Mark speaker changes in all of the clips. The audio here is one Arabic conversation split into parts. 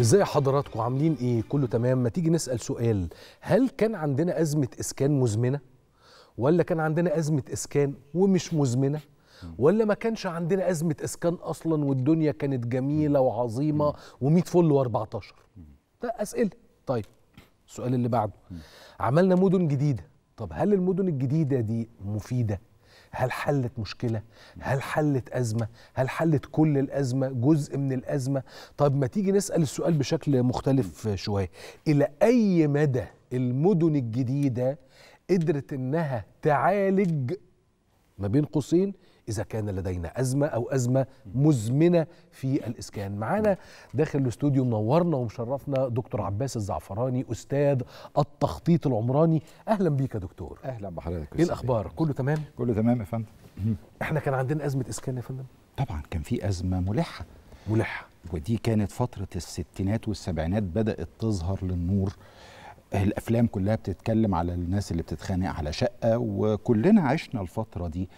Speaker 1: ازاي حضراتكم عاملين ايه كله تمام ما تيجي نسال سؤال هل كان عندنا ازمه اسكان مزمنه ولا كان عندنا ازمه اسكان ومش مزمنه ولا ما كانش عندنا ازمه اسكان اصلا والدنيا كانت جميله وعظيمه و100 فل و14 ده اسئله طيب السؤال اللي بعده عملنا مدن جديده طب هل المدن الجديده دي مفيده هل حلت مشكله هل حلت ازمه هل حلت كل الازمه جزء من الازمه طب ما تيجي نسال السؤال بشكل مختلف شويه الى اي مدى المدن الجديده قدرت انها تعالج ما بين قوسين إذا كان لدينا أزمة أو أزمة مزمنة في الإسكان معانا داخل الاستوديو منورنا ومشرفنا دكتور عباس الزعفراني أستاذ التخطيط العمراني أهلا بيك يا دكتور
Speaker 2: أهلا بحضرتك إيه
Speaker 1: الأخبار كله تمام؟ كله تمام يا فندم إحنا كان عندنا أزمة إسكان يا فندم
Speaker 2: طبعا كان في أزمة ملحة ملحة ودي كانت فترة الستينات والسبعينات بدأت تظهر للنور الافلام كلها بتتكلم على الناس اللي بتتخانق على شقه وكلنا عشنا الفتره دي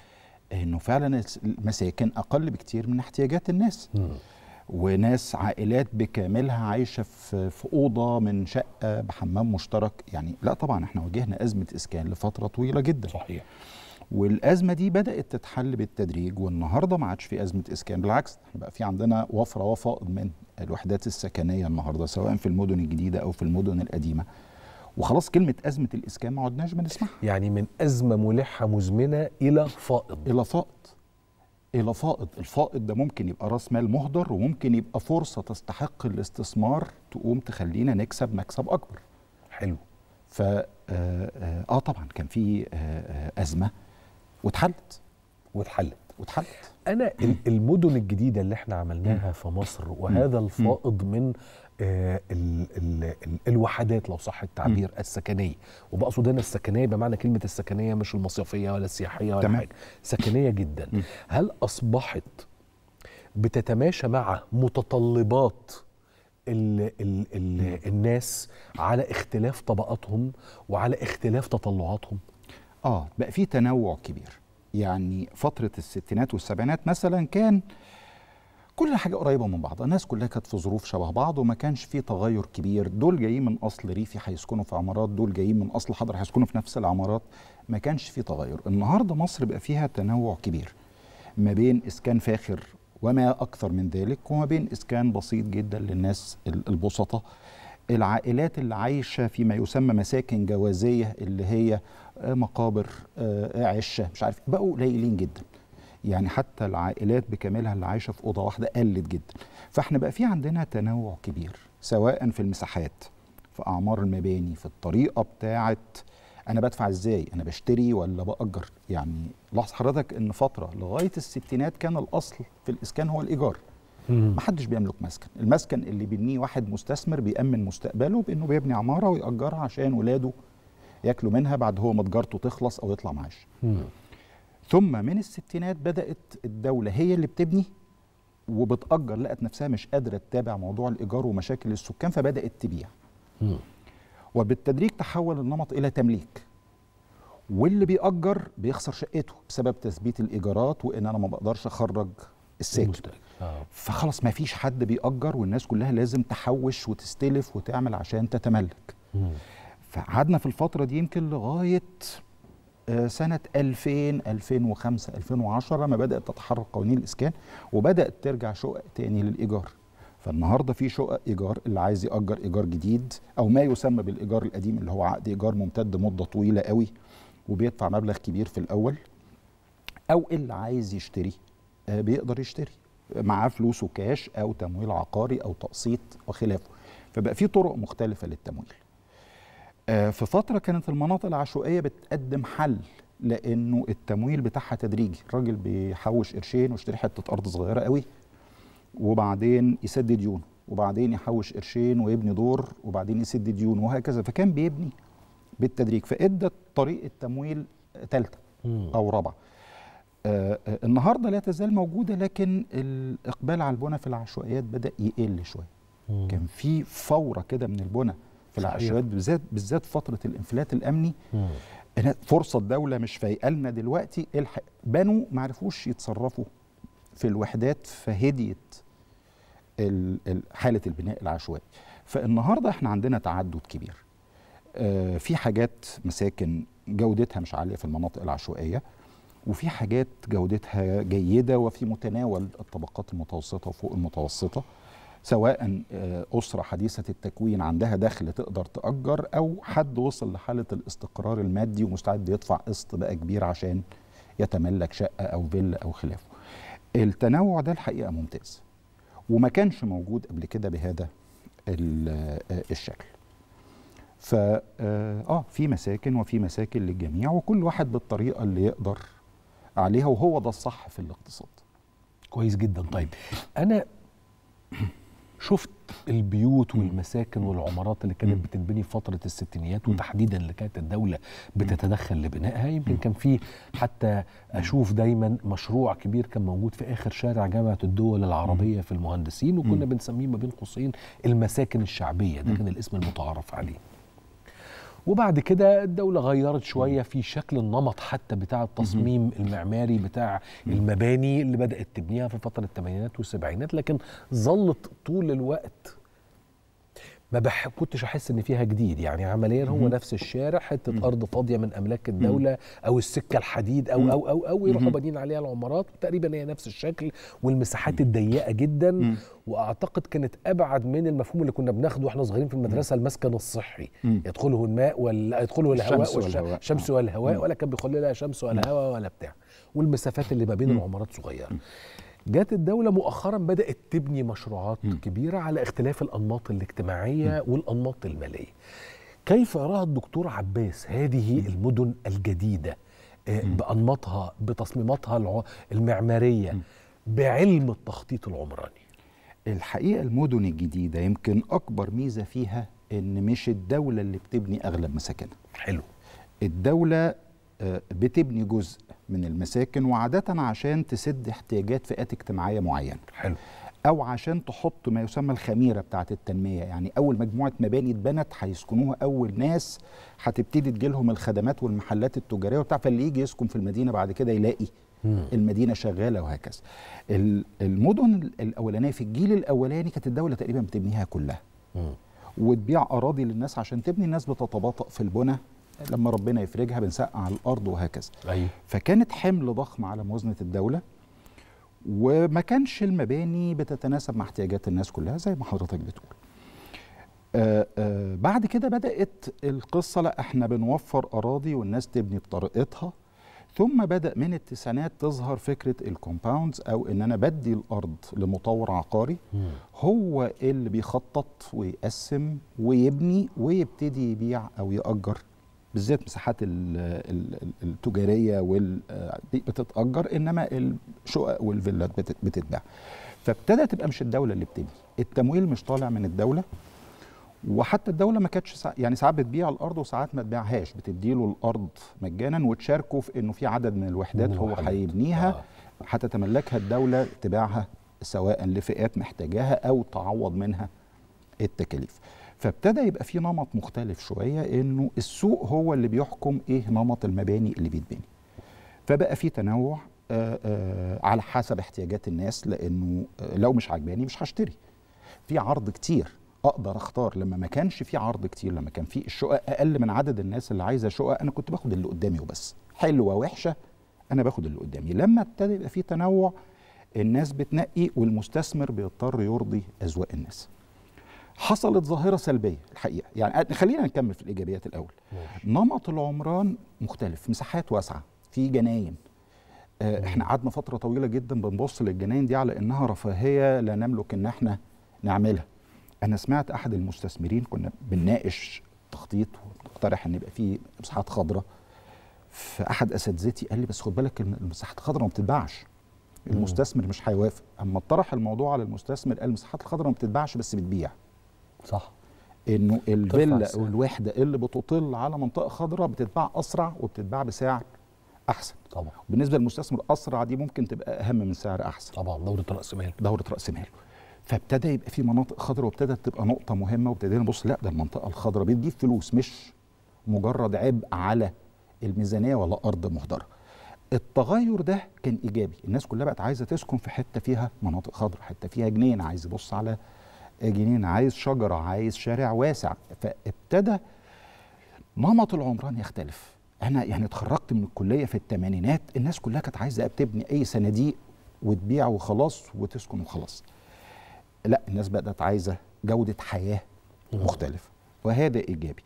Speaker 2: انه فعلا المساكن اقل بكتير من احتياجات الناس م. وناس عائلات بكاملها عايشه في في اوضه من شقه بحمام مشترك يعني لا طبعا احنا واجهنا ازمه اسكان لفتره طويله جدا صحيح والازمه دي بدات تتحل بالتدريج والنهارده ما عادش في ازمه اسكان بالعكس احنا بقى في عندنا وفره وفائض من الوحدات السكنيه النهارده سواء في المدن الجديده او في المدن القديمه وخلاص كلمه ازمه الاسكان ما عدناش بنسمعها يعني من ازمه ملحه مزمنه الى فائض الى فائض الى فائض الفائض ده ممكن يبقى راس مال مهدر وممكن يبقى فرصه تستحق الاستثمار تقوم تخلينا نكسب مكسب اكبر حلو ف اه, آه،, آه، طبعا كان في آه، ازمه واتحلت واتحلت واتحلت
Speaker 1: انا المدن الجديده اللي احنا عملناها في مصر وهذا الفائض من آه، الوحدات لو صح التعبير م. السكنيه وبقصد هنا السكنيه بمعنى كلمه السكنيه مش المصيفيه ولا السياحيه ولا تمام. حاجه سكنيه جدا م. هل اصبحت بتتماشى مع متطلبات الـ الـ
Speaker 2: الـ الناس على اختلاف طبقاتهم وعلى اختلاف تطلعاتهم اه بقى في تنوع كبير يعني فتره الستينات والسبعينات مثلا كان آه كل حاجه قريبه من بعض الناس كلها كانت في ظروف شبه بعض وما كانش في تغير كبير دول جايين من اصل ريفي هيسكنوا في عمارات دول جايين من اصل حضر هيسكنوا في نفس العمارات ما كانش في تغير النهارده مصر بقى فيها تنوع كبير ما بين اسكان فاخر وما اكثر من ذلك وما بين اسكان بسيط جدا للناس البسطاء العائلات اللي عايشه فيما يسمى مساكن جوازيه اللي هي آه، مقابر آه، عشه مش عارف بقوا قليلين جدا يعني حتى العائلات بكاملها اللي عايشه في اوضه واحده قلت جدا فاحنا بقى في عندنا تنوع كبير سواء في المساحات في اعمار المباني في الطريقه بتاعه انا بدفع ازاي انا بشتري ولا باجر يعني لاحظ حضرتك ان فتره لغايه الستينات كان الاصل في الاسكان هو الايجار ما حدش بيملك مسكن المسكن اللي بيبنيه واحد مستثمر بيأمن مستقبله بأنه بيبني عمارة ويأجرها عشان ولاده ياكلوا منها بعد هو ما تجارته تخلص أو يطلع معاش ثم من الستينات بدأت الدولة هي اللي بتبني وبتأجر لقت نفسها مش قادرة تتابع موضوع الإيجار ومشاكل السكان فبدأت تبيع م. وبالتدريج تحول النمط إلى تمليك واللي بيأجر بيخسر شقته بسبب تثبيت الإيجارات وإن أنا ما بقدرش أخرج الساكن آه. فخلاص ما فيش حد بيأجر والناس كلها لازم تحوش وتستلف وتعمل عشان تتملك فقعدنا في الفترة دي يمكن لغاية سنة 2000 2005 2010 ما بدأت تتحرك قوانين الإسكان وبدأت ترجع شقق تاني للإيجار فالنهاردة في شقق إيجار اللي عايز يأجر إيجار جديد أو ما يسمى بالإيجار القديم اللي هو عقد إيجار ممتد مدة طويلة قوي وبيدفع مبلغ كبير في الأول أو اللي عايز يشتري آه، بيقدر يشتري معاه فلوسه كاش أو تمويل عقاري أو تقسيط وخلافه فبقى في طرق مختلفة للتمويل آه، في فتره كانت المناطق العشوائيه بتقدم حل لانه التمويل بتاعها تدريجي الراجل بيحوش قرشين ويشتري حته ارض صغيره قوي وبعدين يسدد ديونه وبعدين يحوش قرشين ويبني دور وبعدين يسد ديونه وهكذا فكان بيبني بالتدريج فادت طريقه تمويل ثالثه او رابعه آه،, آه النهارده لا تزال موجوده لكن الاقبال على البنى في العشوائيات بدا يقل شويه كان في فوره كده من البنى في العشرات بالذات بالذات فتره الانفلات الامني مم. فرصه الدوله مش فايقه لنا دلوقتي الحق بنوا ما عرفوش يتصرفوا في الوحدات فهديت حاله البناء العشوائي فالنهارده احنا عندنا تعدد كبير آه في حاجات مساكن جودتها مش عاليه في المناطق العشوائيه وفي حاجات جودتها جيده وفي متناول الطبقات المتوسطه وفوق المتوسطه سواء آه، أسرة حديثة التكوين عندها دخل تقدر تأجر أو حد وصل لحالة الاستقرار المادي ومستعد يدفع قسط بقى كبير عشان يتملك شقة أو فيلا أو خلافه التنوع ده الحقيقة ممتاز وما كانش موجود قبل كده بهذا آه، الشكل ف آه،, اه في مساكن وفي مساكن للجميع وكل واحد بالطريقه اللي يقدر عليها وهو ده الصح في الاقتصاد
Speaker 1: كويس جدا طيب انا شفت البيوت والمساكن والعمارات اللي كانت بتتبني في فتره الستينيات وتحديدا اللي كانت الدوله بتتدخل لبنائها يمكن كان في حتى اشوف دايما مشروع كبير كان موجود في اخر شارع جامعه الدول العربيه في المهندسين وكنا بنسميه ما بين قوسين المساكن الشعبيه ده كان الاسم المتعارف عليه وبعد كده الدولة غيرت شوية في شكل النمط حتى بتاع التصميم المعماري بتاع المباني اللي بدأت تبنيها في فترة الثمانينات والسبعينات لكن ظلت طول الوقت ما بح... كنتش احس ان فيها جديد يعني عمليا هو نفس الشارع حته ارض فاضيه من املاك الدوله او السكه الحديد او او او او يروحوا بانيين عليها العمارات تقريبا هي نفس الشكل والمساحات الضيقه جدا واعتقد كانت ابعد من المفهوم اللي كنا بناخده واحنا صغيرين في المدرسه المسكن الصحي يدخله الماء ولا يدخله الهواء والشمس والهواء ولا كان بيخلي لها شمس ولا هواء ولا بتاع والمسافات اللي ما بين العمارات صغيره جات الدولة مؤخرا بدأت تبني مشروعات م. كبيرة على اختلاف الأنماط الاجتماعية م. والأنماط المالية كيف يراها الدكتور عباس هذه م. المدن الجديدة آه، بأنماطها بتصميماتها المعمارية بعلم
Speaker 2: التخطيط العمراني الحقيقة المدن الجديدة يمكن أكبر ميزة فيها إن مش الدولة اللي بتبني أغلب مساكنها حلو الدولة آه، بتبني جزء من المساكن وعادة عشان تسد احتياجات فئات اجتماعية معينة حلو أو عشان تحط ما يسمى الخميرة بتاعة التنمية يعني أول مجموعة مباني اتبنت هيسكنوها أول ناس هتبتدي تجيلهم الخدمات والمحلات التجارية وبتاع فاللي يجي يسكن في المدينة بعد كده يلاقي المدينه شغاله وهكذا المدن الاولانيه في الجيل الاولاني كانت الدوله تقريبا بتبنيها كلها وتبيع اراضي للناس عشان تبني الناس بتتباطأ في البنى لما ربنا يفرجها بنسقع على الارض وهكذا أيوه. فكانت حمل ضخم على موازنه الدوله وما كانش المباني بتتناسب مع احتياجات الناس كلها زي ما حضرتك بتقول آآ آه، آآ آه، بعد كده بدات القصه لا احنا بنوفر اراضي والناس تبني بطريقتها ثم بدا من التسعينات تظهر فكره الكومباوندز او ان انا بدي الارض لمطور عقاري هو اللي بيخطط ويقسم ويبني ويبتدي يبيع او ياجر بالذات مساحات التجاريه وال آه، بتتاجر انما الشقق والفيلات بتتباع فابتدى تبقى مش الدوله اللي بتبني التمويل مش طالع من الدوله وحتى الدوله ما كانتش يعني ساعات بتبيع الارض وساعات ما تبيعهاش بتديله الارض مجانا وتشاركه في انه في عدد من الوحدات هو هيبنيها آه. هتتملكها الدوله تباعها سواء لفئات محتاجاها او تعوض منها التكاليف فابتدى يبقى في نمط مختلف شويه انه السوق هو اللي بيحكم ايه نمط المباني اللي بيتبني فبقى في تنوع آآ آه، آآ آه، على حسب احتياجات الناس لانه آه، لو مش عجباني مش هشتري في عرض كتير اقدر اختار لما ما كانش في عرض كتير لما كان في الشقق اقل من عدد الناس اللي عايزه شقق انا كنت باخد اللي قدامي وبس حلوه وحشه انا باخد اللي قدامي لما ابتدى يبقى في تنوع الناس بتنقي والمستثمر بيضطر يرضي اذواق الناس حصلت ظاهره سلبيه الحقيقه يعني خلينا نكمل في الايجابيات الاول ماشي. نمط العمران مختلف مساحات واسعه في جناين آه، احنا قعدنا فتره طويله جدا بنبص للجناين دي على انها رفاهيه لا نملك ان احنا نعملها انا سمعت احد المستثمرين كنا بنناقش تخطيط واقترح ان يبقى في مساحات خضراء فاحد اساتذتي قال لي بس خد بالك المساحات الخضراء ما بتتباعش المستثمر مش هيوافق اما طرح الموضوع على المستثمر قال المساحات الخضراء ما بتتباعش بس بتبيع صح انه الفيلا والوحده اللي بتطل على منطقه خضراء بتتباع اسرع وبتتباع بسعر احسن طبعا بالنسبه للمستثمر اسرع دي ممكن تبقى اهم من سعر احسن طبعا دوره راس مال دوره راس مال فابتدى يبقى في مناطق خضراء وابتدت تبقى نقطه مهمه وابتدينا نبص لا ده المنطقه الخضراء بتجيب فلوس مش مجرد عبء على الميزانيه ولا ارض مهدره التغير ده كان ايجابي الناس كلها بقت عايزه تسكن في حته فيها مناطق خضراء حته فيها جنين عايز يبص على جنين عايز شجره عايز شارع واسع فابتدى نمط العمران يختلف انا يعني اتخرجت من الكليه في الثمانينات الناس كلها كانت عايزه تبني اي صناديق وتبيع وخلاص وتسكن وخلاص لا الناس بدات عايزه جوده حياه مختلفه وهذا ايجابي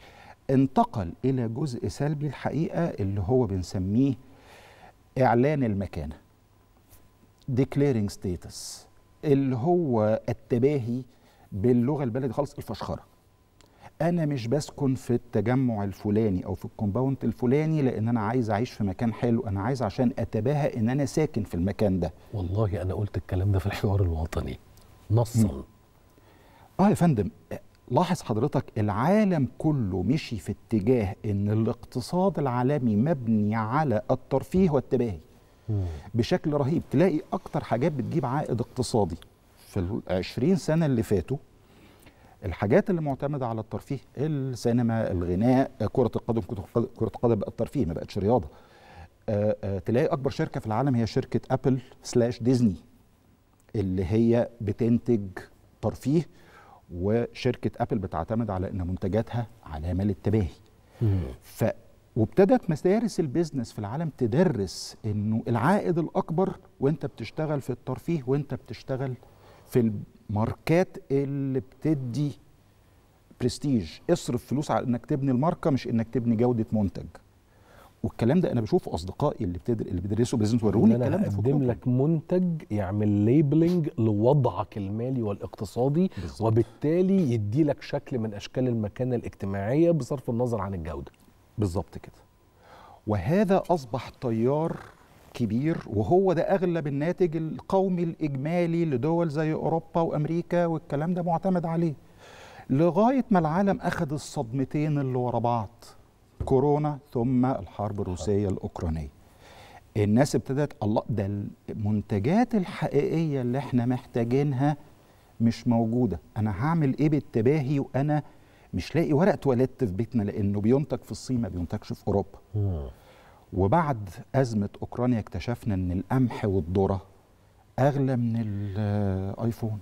Speaker 2: انتقل الى جزء سلبي الحقيقه اللي هو بنسميه اعلان المكانه ديكليرنج status اللي هو التباهي باللغه البلدي خالص الفشخره انا مش بسكن في التجمع الفلاني او في الكومباوند الفلاني لان انا عايز اعيش في مكان حلو انا عايز عشان اتباهى ان انا ساكن في المكان ده
Speaker 1: والله انا قلت الكلام ده
Speaker 2: في الحوار الوطني نصا م. اه يا فندم لاحظ حضرتك العالم كله مشي في اتجاه ان الاقتصاد العالمي مبني على الترفيه والتباهي بشكل رهيب تلاقي اكتر حاجات بتجيب عائد اقتصادي في ال 20 سنه اللي فاتوا الحاجات اللي معتمده على الترفيه السينما الغناء كره القدم كره القدم بقت ترفيه ما بقتش رياضه آه، آه، تلاقي اكبر شركه في العالم هي شركه ابل سلاش ديزني اللي هي بتنتج ترفيه وشركه ابل بتعتمد على ان منتجاتها علامه للتباهي ف وابتدت مدارس البيزنس في العالم تدرس انه العائد الاكبر وانت بتشتغل في الترفيه وانت بتشتغل في الماركات اللي بتدي برستيج اصرف فلوس على انك تبني الماركه مش انك تبني جوده منتج والكلام ده انا بشوفه اصدقائي اللي بتدر... اللي بيدرسوا بيزنس وروني الكلام ده هقدم لك منتج يعمل ليبلنج
Speaker 1: لوضعك المالي والاقتصادي بالزبط. وبالتالي يدي لك شكل من اشكال
Speaker 2: المكانه الاجتماعيه بصرف النظر عن الجوده بالظبط كده وهذا اصبح تيار كبير وهو ده اغلب الناتج القومي الاجمالي لدول زي اوروبا وامريكا والكلام ده معتمد عليه لغايه ما العالم اخذ الصدمتين اللي ورا بعض كورونا ثم الحرب الروسيه الاوكرانيه الناس ابتدت الله ده المنتجات الحقيقيه اللي احنا محتاجينها مش موجوده انا هعمل ايه بالتباهي وانا مش لاقي ورقه تواليت في بيتنا لانه بينتج في الصين ما بينتجش في اوروبا وبعد أزمة أوكرانيا اكتشفنا أن القمح والذرة أغلى من الآيفون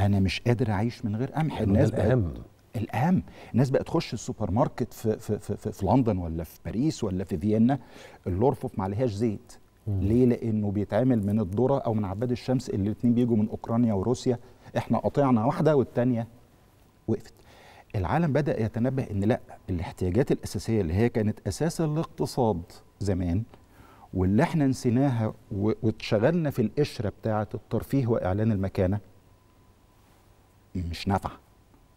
Speaker 2: أنا مش قادر أعيش من غير قمح الناس الأهم الأهم الناس بقت تخش السوبر ماركت في, في, في, في, في لندن ولا في باريس ولا في فيينا اللورفوف ما عليهاش زيت مم. ليه لأنه بيتعمل من الذرة أو من عباد الشمس اللي الاتنين بيجوا من أوكرانيا وروسيا احنا قطعنا واحدة والتانية وقفت العالم بدا يتنبه ان لا الاحتياجات الاساسيه اللي هي كانت اساس الاقتصاد زمان واللي احنا نسيناها واتشغلنا في القشره بتاعه الترفيه واعلان المكانه مش نافعه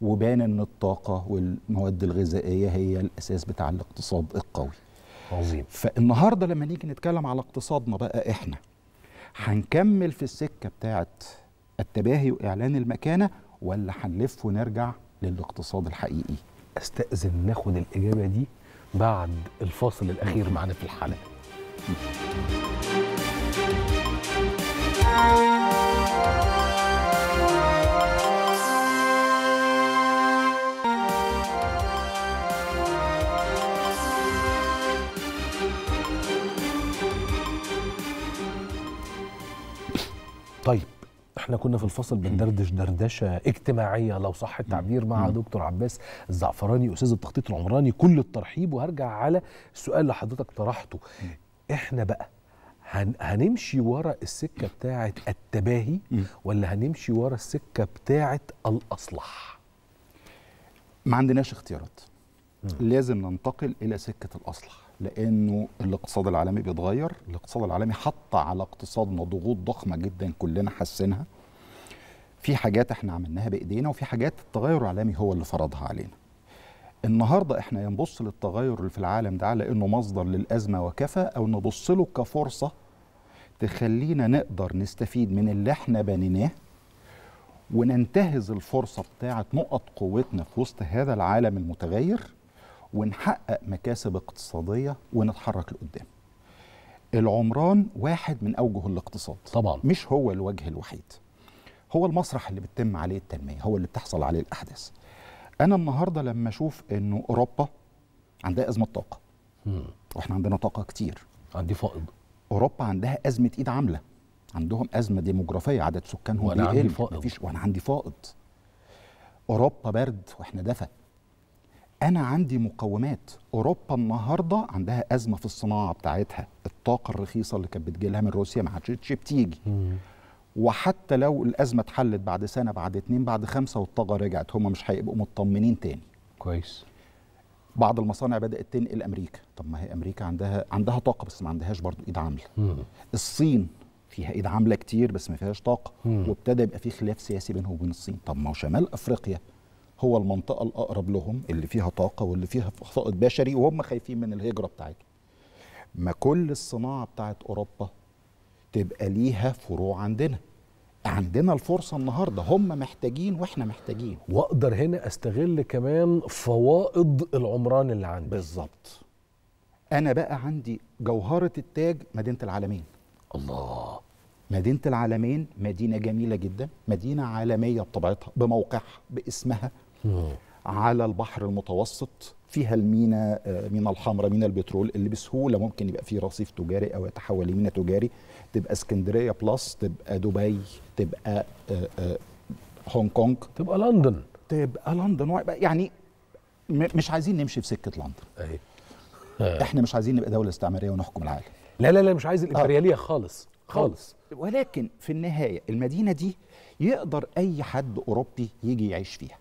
Speaker 2: وبان ان الطاقه والمواد الغذائيه هي الاساس بتاع الاقتصاد القوي عظيم فالنهارده لما نيجي نتكلم على اقتصادنا بقى احنا هنكمل في السكه بتاعه التباهي واعلان المكانه ولا هنلف ونرجع للاقتصاد الحقيقي استأذن ناخد الإجابة دي بعد الفاصل الأخير معانا
Speaker 1: في الحلقة طيب احنا كنا في الفصل بندردش دردشه اجتماعيه لو صح التعبير مع دكتور عباس الزعفراني استاذ التخطيط العمراني كل الترحيب وهرجع على السؤال اللي حضرتك طرحته احنا بقى هن هنمشي ورا السكه بتاعه التباهي
Speaker 2: ولا هنمشي ورا السكه بتاعه الاصلح ما عندناش اختيارات لازم ننتقل الى سكه الاصلح لانه الاقتصاد العالمي بيتغير الاقتصاد العالمي حط على اقتصادنا ضغوط ضخمه جدا كلنا حاسينها في حاجات احنا عملناها بايدينا وفي حاجات التغير العالمي هو اللي فرضها علينا النهارده احنا ينبص للتغير اللي في العالم ده على انه مصدر للازمه وكفى او نبص له كفرصه تخلينا نقدر نستفيد من اللي احنا بنيناه وننتهز الفرصه بتاعه نقط قوتنا في وسط هذا العالم المتغير ونحقق مكاسب اقتصاديه ونتحرك لقدام. العمران واحد من اوجه الاقتصاد طبعا مش هو الوجه الوحيد. هو المسرح اللي بتتم عليه التنميه هو اللي بتحصل عليه الاحداث انا النهارده لما اشوف انه اوروبا عندها ازمه طاقه واحنا عندنا طاقه كتير عندي فائض اوروبا عندها ازمه ايد عامله عندهم ازمه ديموغرافيه عدد سكانهم وانا بيقل عندي فائض مفيش وانا عندي فائض اوروبا برد واحنا دفى انا عندي مقومات اوروبا النهارده عندها ازمه في الصناعه بتاعتها الطاقه الرخيصه اللي كانت بتجيلها من روسيا ما عادش بتيجي وحتى لو الازمه اتحلت بعد سنه بعد اتنين بعد خمسه والطاقه رجعت هم مش هيبقوا مطمنين تاني كويس بعض المصانع بدات تنقل امريكا طب ما هي امريكا عندها عندها طاقه بس ما عندهاش برضو ايد عامله الصين فيها ايد عامله كتير بس ما فيهاش طاقه وابتدى يبقى في خلاف سياسي بينهم وبين الصين طب ما هو شمال افريقيا هو المنطقه الاقرب لهم اللي فيها طاقه واللي فيها فائض بشري وهم خايفين من الهجره بتاعتهم ما كل الصناعه بتاعت اوروبا تبقى ليها فروع عندنا عندنا الفرصه النهارده هم محتاجين واحنا محتاجين واقدر هنا استغل كمان فوائد العمران اللي عندي بالظبط انا بقى عندي جوهره التاج مدينه العالمين الله مدينه العالمين مدينه جميله جدا مدينه عالميه بطبيعتها بموقعها باسمها على البحر المتوسط فيها المينا آه، من الحمراء من البترول اللي بسهوله ممكن يبقى فيه رصيف تجاري او يتحول لمينا تجاري تبقى اسكندريه بلس تبقى دبي تبقى آه، آه، هونج كونج تبقى لندن تبقى لندن يعني مش عايزين نمشي في سكه لندن اهي احنا مش عايزين نبقى دوله استعماريه ونحكم العالم لا لا لا مش عايز الامبرياليه خالص خالص ولكن في النهايه المدينه دي يقدر اي حد اوروبي يجي يعيش فيها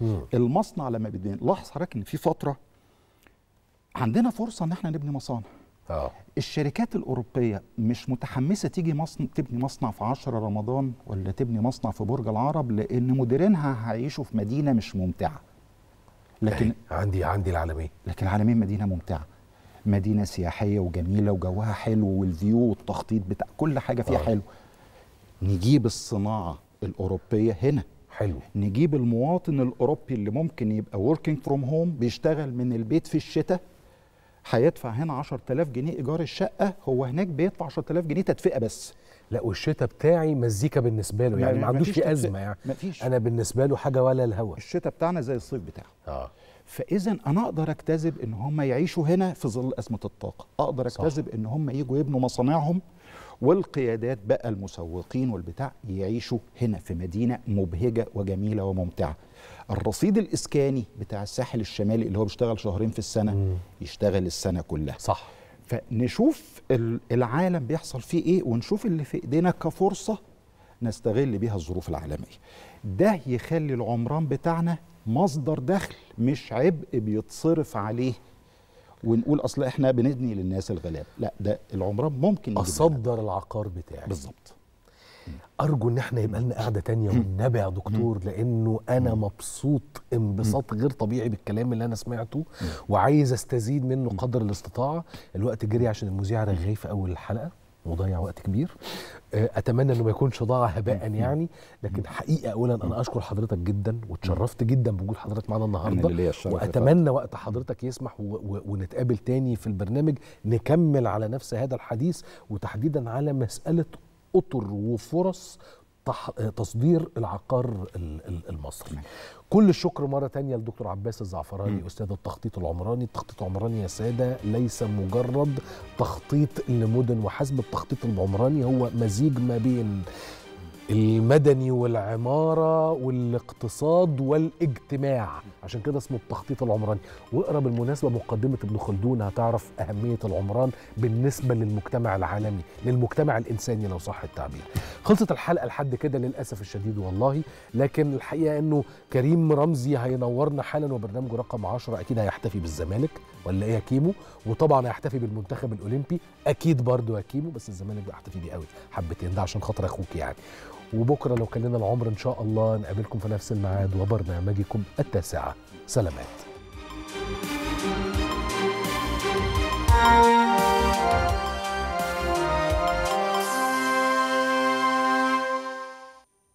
Speaker 2: مم. المصنع لما بيدين لاحظ حضرتك ان في فتره عندنا فرصه ان احنا نبني مصانع آه. الشركات الاوروبيه مش متحمسه تيجي مصنع تبني مصنع في 10 رمضان ولا تبني مصنع في برج العرب لان مديرينها هيعيشوا في مدينه مش ممتعه لكن إيه، عندي عندي العالمين لكن العالمين مدينه ممتعه مدينه سياحيه وجميله وجوها حلو والفيو والتخطيط بتاع كل حاجه فيها آه. حلو نجيب الصناعه الاوروبيه هنا حلو نجيب المواطن الاوروبي اللي ممكن يبقى وركينج فروم هوم بيشتغل من البيت في الشتاء هيدفع هنا 10000 جنيه ايجار الشقه هو هناك بيدفع 10000 جنيه تدفئه بس لا والشتاء بتاعي مزيكا بالنسبه له يعني ما عندوش في ازمه يعني مفيش. انا بالنسبه له حاجه ولا الهوا الشتاء بتاعنا زي الصيف بتاعه اه فاذا انا اقدر اجتذب ان هم يعيشوا هنا في ظل ازمه الطاقه اقدر اجتذب ان هم يجوا يبنوا مصانعهم والقيادات بقى المسوقين والبتاع يعيشوا هنا في مدينه مبهجه وجميله وممتعه الرصيد الاسكاني بتاع الساحل الشمالي اللي هو بيشتغل شهرين في السنه مم. يشتغل السنه كلها صح فنشوف العالم بيحصل فيه ايه ونشوف اللي في ايدينا كفرصه نستغل بيها الظروف العالميه ده يخلي العمران بتاعنا مصدر دخل مش عبء بيتصرف عليه ونقول اصل احنا بنبني للناس الغلاب لا ده العمران ممكن اصدر العقار بتاعي بالظبط ارجو
Speaker 1: ان احنا يبقى لنا قاعده تانية والنبي يا دكتور لانه انا مبسوط انبساط غير طبيعي بالكلام اللي انا سمعته وعايز استزيد منه قدر الاستطاعه الوقت جري عشان المذيع رغيف اول الحلقه وضيع وقت كبير اتمنى انه ما يكونش ضاع هباء يعني لكن حقيقه اولا انا اشكر حضرتك جدا واتشرفت جدا بوجود حضرتك معانا النهارده واتمنى وقت حضرتك يسمح ونتقابل تاني في البرنامج نكمل على نفس هذا الحديث وتحديدا على مساله اطر وفرص تصدير العقار المصري كل الشكر مرة تانية لدكتور عباس الزعفراني أستاذ التخطيط العمراني التخطيط العمراني يا سادة ليس مجرد تخطيط لمدن وحسب التخطيط العمراني هو مزيج ما بين المدني والعمارة والاقتصاد والاجتماع عشان كده اسمه التخطيط العمراني واقرا بالمناسبة مقدمة ابن خلدون هتعرف أهمية العمران بالنسبة للمجتمع العالمي للمجتمع الإنساني لو صح التعبير خلصت الحلقة لحد كده للأسف الشديد والله لكن الحقيقة أنه كريم رمزي هينورنا حالا وبرنامجه رقم 10 أكيد هيحتفي بالزمالك ولا إيه يا كيمو وطبعا هيحتفي بالمنتخب الأولمبي أكيد برضه يا كيمو بس الزمالك بيحتفي بيه قوي حبتين ده عشان خاطر أخوك يعني وبكره لو كان لنا العمر ان شاء الله نقابلكم في نفس الميعاد وبرنامجكم التاسعه سلامات